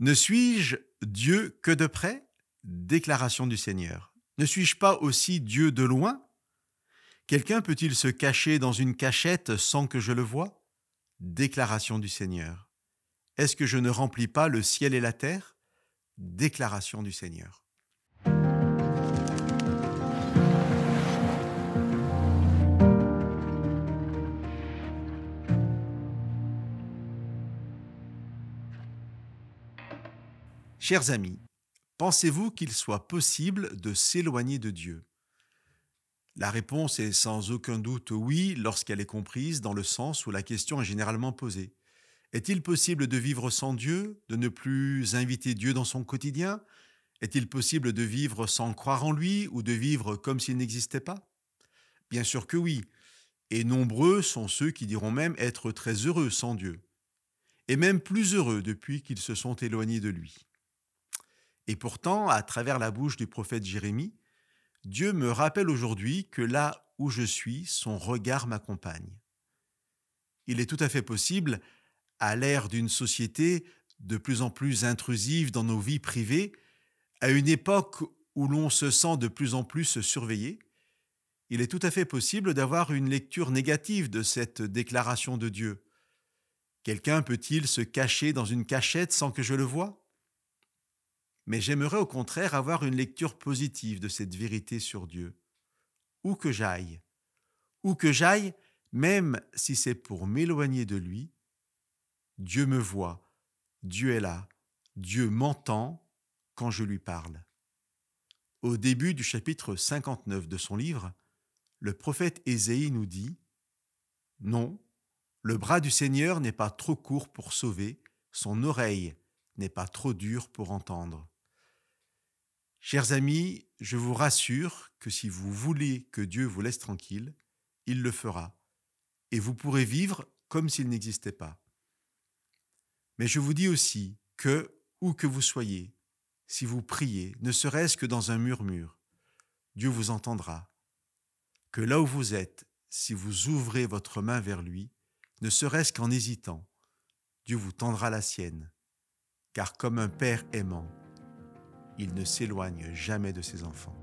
Ne suis-je Dieu que de près Déclaration du Seigneur. Ne suis-je pas aussi Dieu de loin Quelqu'un peut-il se cacher dans une cachette sans que je le voie Déclaration du Seigneur. Est-ce que je ne remplis pas le ciel et la terre Déclaration du Seigneur. Chers amis, pensez-vous qu'il soit possible de s'éloigner de Dieu La réponse est sans aucun doute oui lorsqu'elle est comprise dans le sens où la question est généralement posée. Est-il possible de vivre sans Dieu, de ne plus inviter Dieu dans son quotidien Est-il possible de vivre sans croire en lui ou de vivre comme s'il n'existait pas Bien sûr que oui, et nombreux sont ceux qui diront même être très heureux sans Dieu, et même plus heureux depuis qu'ils se sont éloignés de lui. Et pourtant, à travers la bouche du prophète Jérémie, Dieu me rappelle aujourd'hui que là où je suis, son regard m'accompagne. Il est tout à fait possible, à l'ère d'une société de plus en plus intrusive dans nos vies privées, à une époque où l'on se sent de plus en plus surveillé, il est tout à fait possible d'avoir une lecture négative de cette déclaration de Dieu. Quelqu'un peut-il se cacher dans une cachette sans que je le voie mais j'aimerais au contraire avoir une lecture positive de cette vérité sur Dieu. Où que j'aille, où que j'aille, même si c'est pour m'éloigner de lui, Dieu me voit, Dieu est là, Dieu m'entend quand je lui parle. Au début du chapitre 59 de son livre, le prophète Ésaïe nous dit Non, le bras du Seigneur n'est pas trop court pour sauver, son oreille n'est pas trop dure pour entendre. Chers amis, je vous rassure que si vous voulez que Dieu vous laisse tranquille, il le fera, et vous pourrez vivre comme s'il n'existait pas. Mais je vous dis aussi que, où que vous soyez, si vous priez, ne serait-ce que dans un murmure, Dieu vous entendra. Que là où vous êtes, si vous ouvrez votre main vers lui, ne serait-ce qu'en hésitant, Dieu vous tendra la sienne, car comme un Père aimant, il ne s'éloigne jamais de ses enfants.